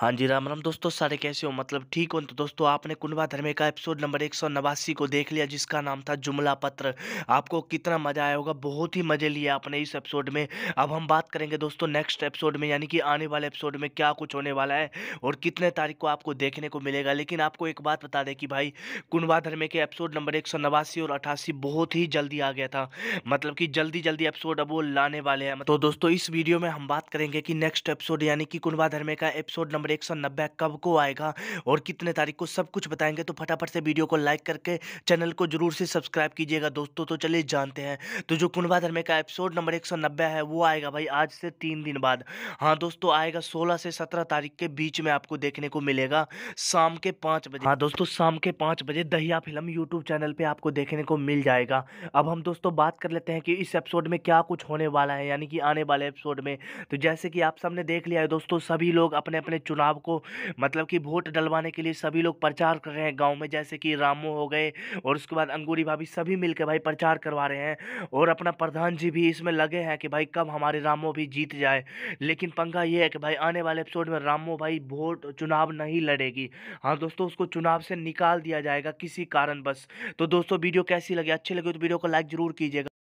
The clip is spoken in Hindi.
हाँ जी राम राम दोस्तों सारे कैसे हो मतलब ठीक हो तो दोस्तों आपने कुंडवा धर्मे का एपिसोड नंबर एक सौ नवासी को देख लिया जिसका नाम था जुमला पत्र आपको कितना मजा आया होगा बहुत ही मजे लिए आपने इस एपिसोड में अब हम बात करेंगे दोस्तों नेक्स्ट एपिसोड में यानी कि आने वाले एपिसोड में क्या कुछ होने वाला है और कितने तारीख को आपको देखने को मिलेगा लेकिन आपको एक बात बता दें कि भाई कुंडवा धर्मे के एपिसोड नंबर एक सौ नवासी और अट्ठासी बहुत ही जल्दी आ गया था मतलब कि जल्दी जल्दी एपिसोड अब वो लाने वाले हैं तो दोस्तों इस वीडियो में हम बात करेंगे कि नेक्स्ट एपिसोड यानी कि कुंडवा धर्मे का एपिसोड नंबर नंबर एक कब को आएगा और कितने तारीख को सब कुछ बताएंगे तो फटाफट से वीडियो को लाइक करके चैनल को जरूर से सब्सक्राइब कीजिएगा दोस्तों तो चलिए जानते हैं तो जो कुंडवा धर्मे का एपिसोड नंबर एक है वो आएगा भाई आज से तीन दिन बाद हाँ दोस्तों आएगा सोलह से सत्रह तारीख के बीच में आपको देखने को मिलेगा शाम के पाँच बजे हाँ दोस्तों शाम के पाँच बजे दहिया फिल्म यूट्यूब चैनल पर आपको देखने को मिल जाएगा अब हम दोस्तों बात कर लेते हैं कि इस एपिसोड में क्या कुछ होने वाला है यानी कि आने वाले एपिसोड में तो जैसे कि आप सबने देख लिया है दोस्तों सभी लोग अपने अपने चुनाव चुनाव को मतलब कि वोट डलवाने के लिए सभी लोग प्रचार कर रहे हैं गाँव में जैसे कि रामू हो गए और उसके बाद अंगूरी भाभी सभी मिलकर भाई प्रचार करवा रहे हैं और अपना प्रधान जी भी इसमें लगे हैं कि भाई कब हमारे रामू भी जीत जाए लेकिन पंखा ये है कि भाई आने वाले एपिसोड में रामू भाई वोट चुनाव नहीं लड़ेगी हाँ दोस्तों उसको चुनाव से निकाल दिया जाएगा किसी कारण तो दोस्तों वीडियो कैसी लगी अच्छी लगी तो वीडियो को लाइक जरूर कीजिएगा